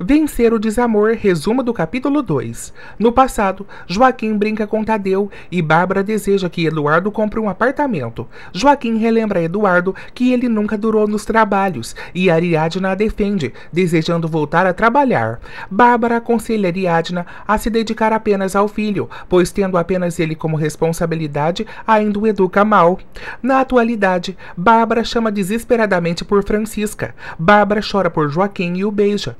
Vencer o Desamor, resumo do capítulo 2. No passado, Joaquim brinca com Tadeu e Bárbara deseja que Eduardo compre um apartamento. Joaquim relembra a Eduardo que ele nunca durou nos trabalhos e Ariadna a defende, desejando voltar a trabalhar. Bárbara aconselha Ariadna a se dedicar apenas ao filho, pois tendo apenas ele como responsabilidade, ainda o educa mal. Na atualidade, Bárbara chama desesperadamente por Francisca. Bárbara chora por Joaquim e o beija.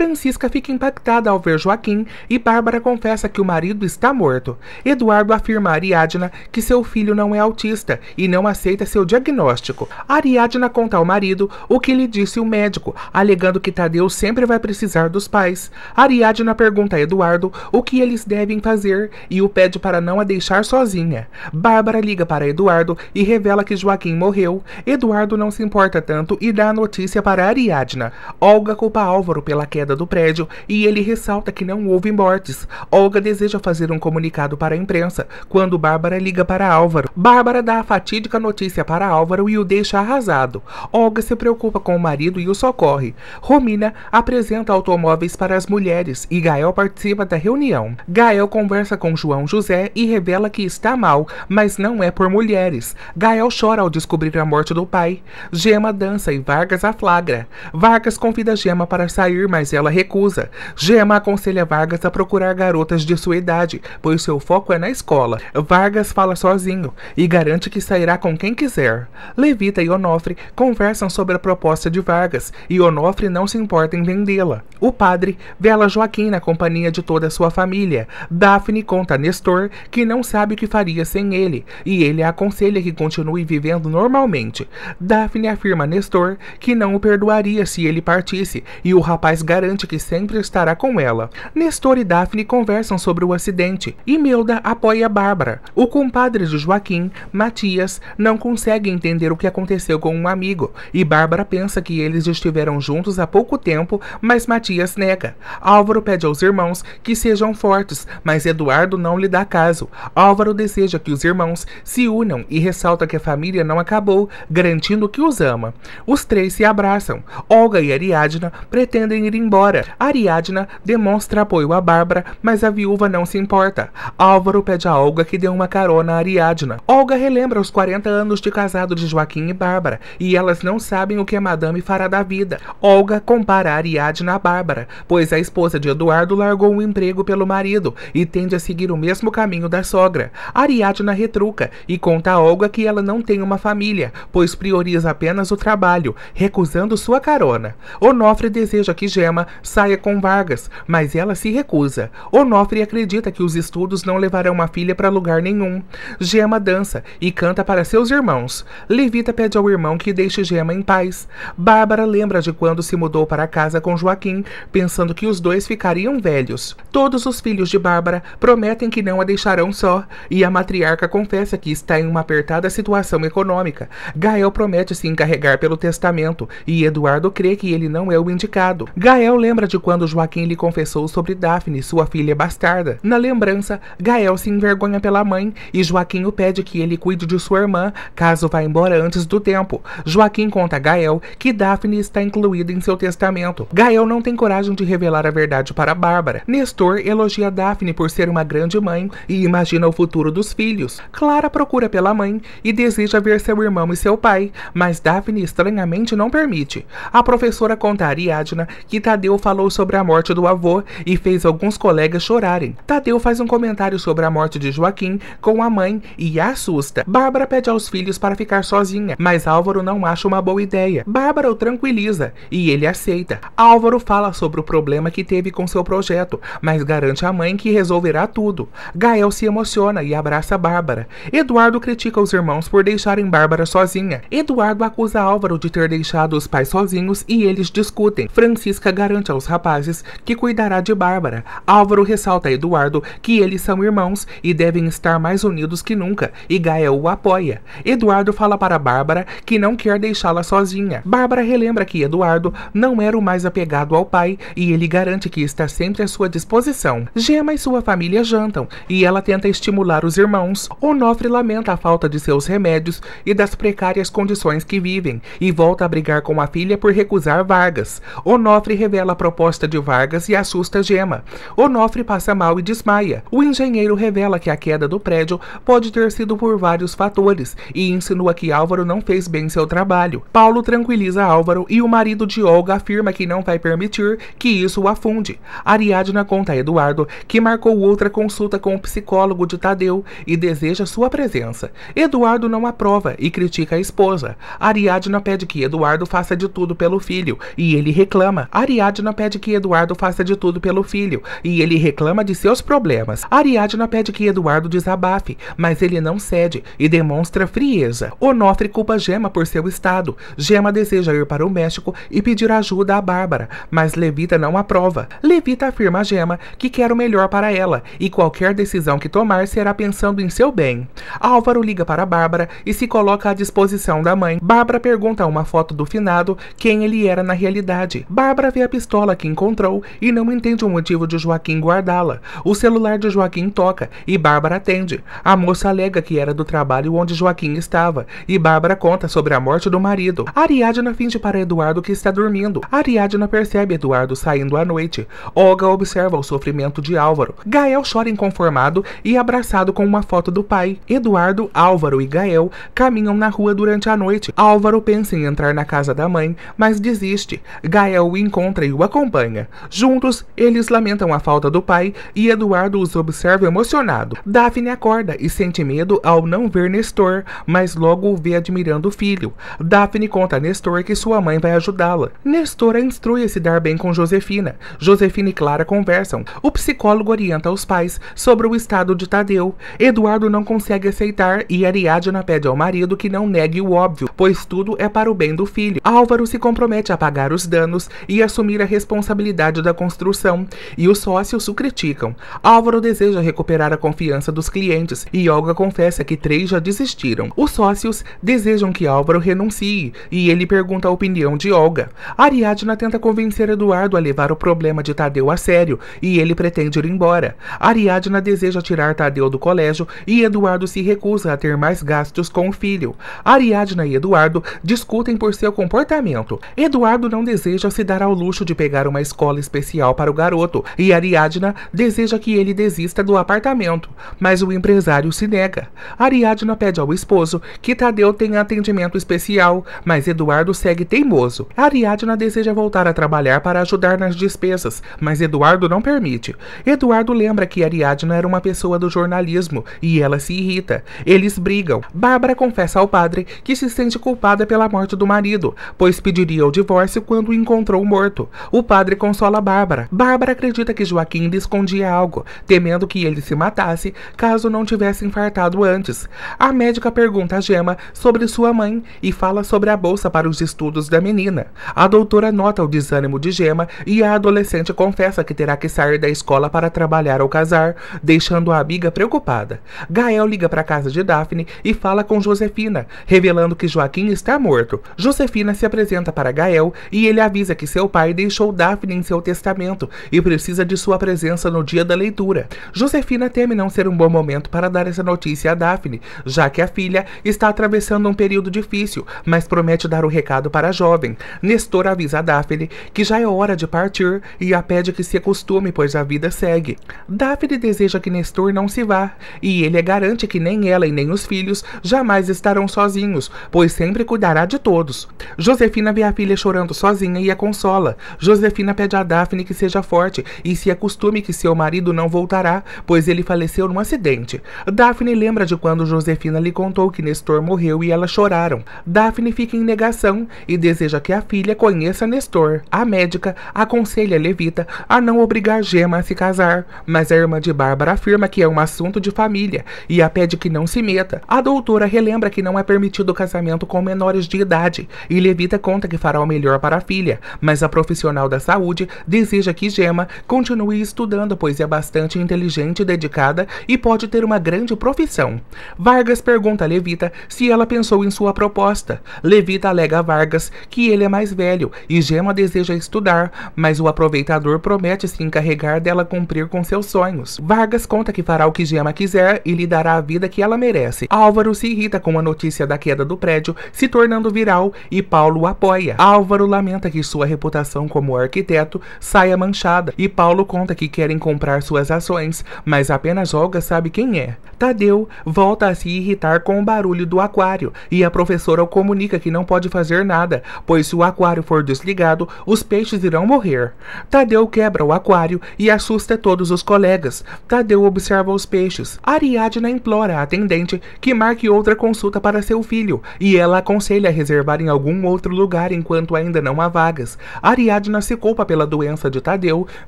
Francisca fica impactada ao ver Joaquim e Bárbara confessa que o marido está morto. Eduardo afirma a Ariadna que seu filho não é autista e não aceita seu diagnóstico. Ariadna conta ao marido o que lhe disse o médico, alegando que Tadeu sempre vai precisar dos pais. Ariadna pergunta a Eduardo o que eles devem fazer e o pede para não a deixar sozinha. Bárbara liga para Eduardo e revela que Joaquim morreu. Eduardo não se importa tanto e dá a notícia para Ariadna. Olga culpa Álvaro pela queda do prédio e ele ressalta que não houve mortes. Olga deseja fazer um comunicado para a imprensa quando Bárbara liga para Álvaro. Bárbara dá a fatídica notícia para Álvaro e o deixa arrasado. Olga se preocupa com o marido e o socorre. Romina apresenta automóveis para as mulheres e Gael participa da reunião. Gael conversa com João José e revela que está mal, mas não é por mulheres. Gael chora ao descobrir a morte do pai. Gema dança e Vargas a flagra. Vargas convida Gema para sair, mas ela ela recusa. Gema aconselha Vargas a procurar garotas de sua idade, pois seu foco é na escola. Vargas fala sozinho e garante que sairá com quem quiser. Levita e Onofre conversam sobre a proposta de Vargas e Onofre não se importa em vendê-la. O padre vela Joaquim na companhia de toda a sua família. Daphne conta a Nestor que não sabe o que faria sem ele e ele a aconselha que continue vivendo normalmente. Daphne afirma a Nestor que não o perdoaria se ele partisse e o rapaz garante garante que sempre estará com ela. Nestor e Daphne conversam sobre o acidente. Imelda apoia Bárbara. O compadre de Joaquim, Matias, não consegue entender o que aconteceu com um amigo e Bárbara pensa que eles estiveram juntos há pouco tempo, mas Matias nega. Álvaro pede aos irmãos que sejam fortes, mas Eduardo não lhe dá caso. Álvaro deseja que os irmãos se unam e ressalta que a família não acabou, garantindo que os ama. Os três se abraçam. Olga e Ariadna pretendem ir embora Ariadna demonstra apoio a Bárbara, mas a viúva não se importa. Álvaro pede a Olga que dê uma carona a Ariadna. Olga relembra os 40 anos de casado de Joaquim e Bárbara, e elas não sabem o que a madame fará da vida. Olga compara a Ariadna a Bárbara, pois a esposa de Eduardo largou um emprego pelo marido e tende a seguir o mesmo caminho da sogra. Ariadna retruca e conta a Olga que ela não tem uma família, pois prioriza apenas o trabalho, recusando sua carona. Onofre deseja que Gema saia com vagas, mas ela se recusa. Onofre acredita que os estudos não levarão a filha para lugar nenhum. Gema dança e canta para seus irmãos. Levita pede ao irmão que deixe Gema em paz. Bárbara lembra de quando se mudou para casa com Joaquim, pensando que os dois ficariam velhos. Todos os filhos de Bárbara prometem que não a deixarão só, e a matriarca confessa que está em uma apertada situação econômica. Gael promete se encarregar pelo testamento, e Eduardo crê que ele não é o indicado. Gael Gael lembra de quando Joaquim lhe confessou sobre Daphne, sua filha bastarda. Na lembrança, Gael se envergonha pela mãe e Joaquim o pede que ele cuide de sua irmã, caso vá embora antes do tempo. Joaquim conta a Gael que Daphne está incluída em seu testamento. Gael não tem coragem de revelar a verdade para Bárbara. Nestor elogia Daphne por ser uma grande mãe e imagina o futuro dos filhos. Clara procura pela mãe e deseja ver seu irmão e seu pai, mas Daphne estranhamente não permite. A professora conta a Ariadna que está Tadeu falou sobre a morte do avô e fez alguns colegas chorarem. Tadeu faz um comentário sobre a morte de Joaquim com a mãe e a assusta. Bárbara pede aos filhos para ficar sozinha, mas Álvaro não acha uma boa ideia. Bárbara o tranquiliza e ele aceita. Álvaro fala sobre o problema que teve com seu projeto, mas garante à mãe que resolverá tudo. Gael se emociona e abraça Bárbara. Eduardo critica os irmãos por deixarem Bárbara sozinha. Eduardo acusa Álvaro de ter deixado os pais sozinhos e eles discutem. Francisca garante garante aos rapazes que cuidará de Bárbara. Álvaro ressalta a Eduardo que eles são irmãos e devem estar mais unidos que nunca, e Gael o apoia. Eduardo fala para Bárbara que não quer deixá-la sozinha. Bárbara relembra que Eduardo não era o mais apegado ao pai e ele garante que está sempre à sua disposição. Gema e sua família jantam e ela tenta estimular os irmãos. Onofre lamenta a falta de seus remédios e das precárias condições que vivem e volta a brigar com a filha por recusar vagas. Onofre revela revela a proposta de Vargas e assusta Gema. Onofre passa mal e desmaia. O engenheiro revela que a queda do prédio pode ter sido por vários fatores e insinua que Álvaro não fez bem seu trabalho. Paulo tranquiliza Álvaro e o marido de Olga afirma que não vai permitir que isso o afunde. Ariadna conta a Eduardo que marcou outra consulta com o psicólogo de Tadeu e deseja sua presença. Eduardo não aprova e critica a esposa. Ariadna pede que Eduardo faça de tudo pelo filho e ele reclama. Ariadna Ariadna pede que Eduardo faça de tudo pelo filho e ele reclama de seus problemas. Ariadna pede que Eduardo desabafe, mas ele não cede e demonstra frieza. Onofre culpa Gema por seu estado. Gema deseja ir para o México e pedir ajuda a Bárbara, mas Levita não aprova. Levita afirma a Gema que quer o melhor para ela e qualquer decisão que tomar será pensando em seu bem. Álvaro liga para Bárbara e se coloca à disposição da mãe. Bárbara pergunta a uma foto do finado quem ele era na realidade. Bárbara vê a pistola que encontrou e não entende o motivo de Joaquim guardá-la. O celular de Joaquim toca e Bárbara atende. A moça alega que era do trabalho onde Joaquim estava e Bárbara conta sobre a morte do marido. Ariadna finge para Eduardo que está dormindo. Ariadna percebe Eduardo saindo à noite. Olga observa o sofrimento de Álvaro. Gael chora inconformado e abraçado com uma foto do pai. Eduardo, Álvaro e Gael caminham na rua durante a noite. Álvaro pensa em entrar na casa da mãe, mas desiste. Gael o encontra e o acompanha. Juntos, eles lamentam a falta do pai e Eduardo os observa emocionado. Daphne acorda e sente medo ao não ver Nestor, mas logo o vê admirando o filho. Daphne conta a Nestor que sua mãe vai ajudá-la. Nestor a instrui a se dar bem com Josefina. Josefina e Clara conversam. O psicólogo orienta os pais sobre o estado de Tadeu. Eduardo não consegue aceitar e Ariadna pede ao marido que não negue o óbvio, pois tudo é para o bem do filho. Álvaro se compromete a pagar os danos e assumir assumir a responsabilidade da construção e os sócios o criticam. Álvaro deseja recuperar a confiança dos clientes e Olga confessa que três já desistiram. Os sócios desejam que Álvaro renuncie e ele pergunta a opinião de Olga. Ariadna tenta convencer Eduardo a levar o problema de Tadeu a sério e ele pretende ir embora. Ariadna deseja tirar Tadeu do colégio e Eduardo se recusa a ter mais gastos com o filho. Ariadna e Eduardo discutem por seu comportamento. Eduardo não deseja se dar ao luxo luxo de pegar uma escola especial para o garoto e Ariadna deseja que ele desista do apartamento, mas o empresário se nega. Ariadna pede ao esposo que Tadeu tenha atendimento especial, mas Eduardo segue teimoso. Ariadna deseja voltar a trabalhar para ajudar nas despesas, mas Eduardo não permite. Eduardo lembra que Ariadna era uma pessoa do jornalismo e ela se irrita. Eles brigam. Bárbara confessa ao padre que se sente culpada pela morte do marido, pois pediria o divórcio quando o encontrou morto. O padre consola Bárbara. Bárbara acredita que Joaquim lhe escondia algo, temendo que ele se matasse caso não tivesse infartado antes. A médica pergunta a Gema sobre sua mãe e fala sobre a bolsa para os estudos da menina. A doutora nota o desânimo de Gema e a adolescente confessa que terá que sair da escola para trabalhar ou casar, deixando a amiga preocupada. Gael liga para a casa de Daphne e fala com Josefina, revelando que Joaquim está morto. Josefina se apresenta para Gael e ele avisa que seu pai deixou Daphne em seu testamento e precisa de sua presença no dia da leitura. Josefina teme não ser um bom momento para dar essa notícia a Daphne, já que a filha está atravessando um período difícil, mas promete dar o um recado para a jovem. Nestor avisa a Daphne que já é hora de partir e a pede que se acostume, pois a vida segue. Daphne deseja que Nestor não se vá, e ele garante que nem ela e nem os filhos jamais estarão sozinhos, pois sempre cuidará de todos. Josefina vê a filha chorando sozinha e a consola, Josefina pede a Daphne que seja forte e se acostume é que seu marido não voltará, pois ele faleceu num acidente. Daphne lembra de quando Josefina lhe contou que Nestor morreu e elas choraram. Daphne fica em negação e deseja que a filha conheça Nestor. A médica aconselha Levita a não obrigar Gemma a se casar, mas a irmã de Bárbara afirma que é um assunto de família e a pede que não se meta. A doutora relembra que não é permitido o casamento com menores de idade e Levita conta que fará o melhor para a filha, mas a profissional profissional da saúde deseja que Gema continue estudando, pois é bastante inteligente e dedicada e pode ter uma grande profissão. Vargas pergunta a Levita se ela pensou em sua proposta. Levita alega a Vargas que ele é mais velho e Gema deseja estudar, mas o aproveitador promete se encarregar dela cumprir com seus sonhos. Vargas conta que fará o que Gema quiser e lhe dará a vida que ela merece. Álvaro se irrita com a notícia da queda do prédio, se tornando viral, e Paulo apoia. Álvaro lamenta que sua reputação como arquiteto saia manchada e Paulo conta que querem comprar suas ações, mas apenas Olga sabe quem é. Tadeu volta a se irritar com o barulho do aquário e a professora o comunica que não pode fazer nada, pois se o aquário for desligado, os peixes irão morrer. Tadeu quebra o aquário e assusta todos os colegas. Tadeu observa os peixes. Ariadna implora a atendente que marque outra consulta para seu filho e ela aconselha a reservar em algum outro lugar enquanto ainda não há vagas. Ariadna Ariadna se culpa pela doença de Tadeu,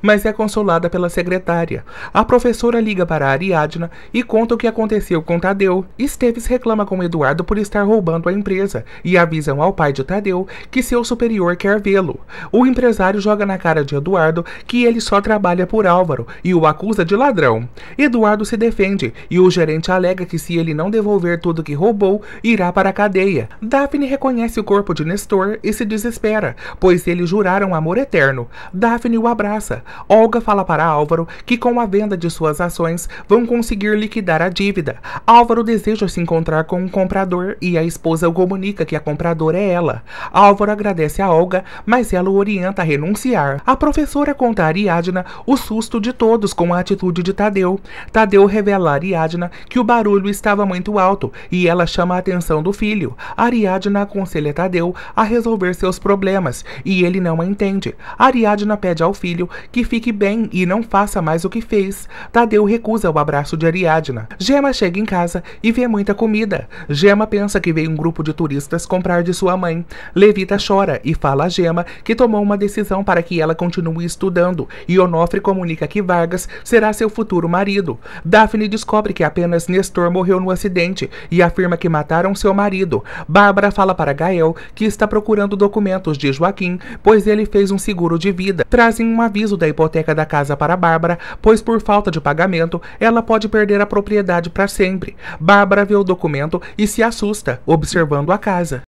mas é consolada pela secretária. A professora liga para Ariadna e conta o que aconteceu com Tadeu. Esteves reclama com Eduardo por estar roubando a empresa e avisam ao pai de Tadeu que seu superior quer vê-lo. O empresário joga na cara de Eduardo que ele só trabalha por Álvaro e o acusa de ladrão. Eduardo se defende e o gerente alega que se ele não devolver tudo que roubou, irá para a cadeia. Daphne reconhece o corpo de Nestor e se desespera, pois eles juraram um amor eterno. Daphne o abraça. Olga fala para Álvaro que com a venda de suas ações vão conseguir liquidar a dívida. Álvaro deseja se encontrar com um comprador e a esposa o comunica que a compradora é ela. Álvaro agradece a Olga, mas ela o orienta a renunciar. A professora conta a Ariadna o susto de todos com a atitude de Tadeu. Tadeu revela a Ariadna que o barulho estava muito alto e ela chama a atenção do filho. Ariadna aconselha Tadeu a resolver seus problemas e ele não a entende entende. Ariadna pede ao filho que fique bem e não faça mais o que fez. Tadeu recusa o abraço de Ariadna. Gema chega em casa e vê muita comida. Gema pensa que veio um grupo de turistas comprar de sua mãe. Levita chora e fala a Gema que tomou uma decisão para que ela continue estudando e Onofre comunica que Vargas será seu futuro marido. Daphne descobre que apenas Nestor morreu no acidente e afirma que mataram seu marido. Bárbara fala para Gael que está procurando documentos de Joaquim, pois ele fez um seguro de vida, trazem um aviso da hipoteca da casa para Bárbara, pois por falta de pagamento, ela pode perder a propriedade para sempre. Bárbara vê o documento e se assusta, observando a casa.